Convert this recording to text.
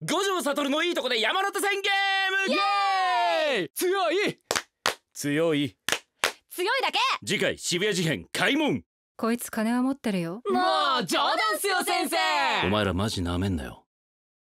五条悟のいいとこで山手線ゲームイエーイ強い強い強いだけ次回渋谷事変開門こいつ金は持ってるよもう冗談っすよ先生お前らマジなめんなよ